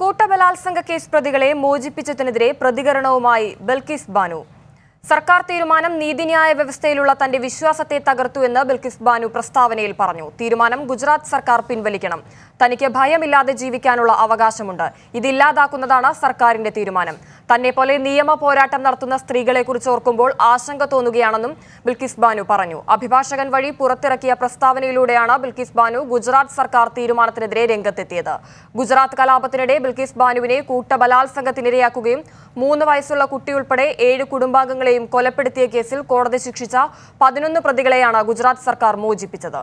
കൂട്ടബലാത്സംഗ case പ്രതികളെ മോചിപ്പിച്ചതിനെതിരെ പ്രതികരണവുമായി ബൽക്കിസ് ബാനു സർക്കാർ തീരുമാനം നീതിന്യായ വ്യവസ്ഥയിലുള്ള തന്റെ വിശ്വാസത്തെ തകർത്തുവെന്ന് ബൽക്കിസ് ബാനു പ്രസ്താവനയിൽ പറഞ്ഞു തീരുമാനം ഗുജറാത്ത് സർക്കാർ പിൻവലിക്കണം തനിക്ക് ഭയമില്ലാതെ ജീവിക്കാനുള്ള അവകാശമുണ്ട് ഇതില്ലാതാക്കുന്നതാണ് സർക്കാരിന്റെ തീരുമാനം തന്നെ പോലെ നിയമ പോരാട്ടം നടത്തുന്ന സ്ത്രീകളെക്കുറിച്ച് ഓർക്കുമ്പോൾ ആശങ്ക തോന്നുകയാണെന്നും ബിൽക്കിസ് ബാനു പറഞ്ഞു അഭിഭാഷകൻ വഴി പുറത്തിറക്കിയ പ്രസ്താവനയിലൂടെയാണ് ബിൽക്കിസ് ബാനു ഗുജറാത്ത് സർക്കാർ തീരുമാനത്തിനെതിരെ രംഗത്തെത്തിയത് ഗുജറാത്ത് കലാപത്തിനിടെ ബിൽക്കിസ് ബാനുവിനെ കൂട്ടബലാത്സംഗത്തിനിരയാക്കുകയും മൂന്ന് വയസ്സുള്ള കുട്ടിയുൾപ്പെടെ ഏഴ് കുടുംബാംഗങ്ങളെയും കൊലപ്പെടുത്തിയ കേസിൽ കോടതി ശിക്ഷിച്ച പതിനൊന്ന് പ്രതികളെയാണ് ഗുജറാത്ത് സർക്കാർ മോചിപ്പിച്ചത്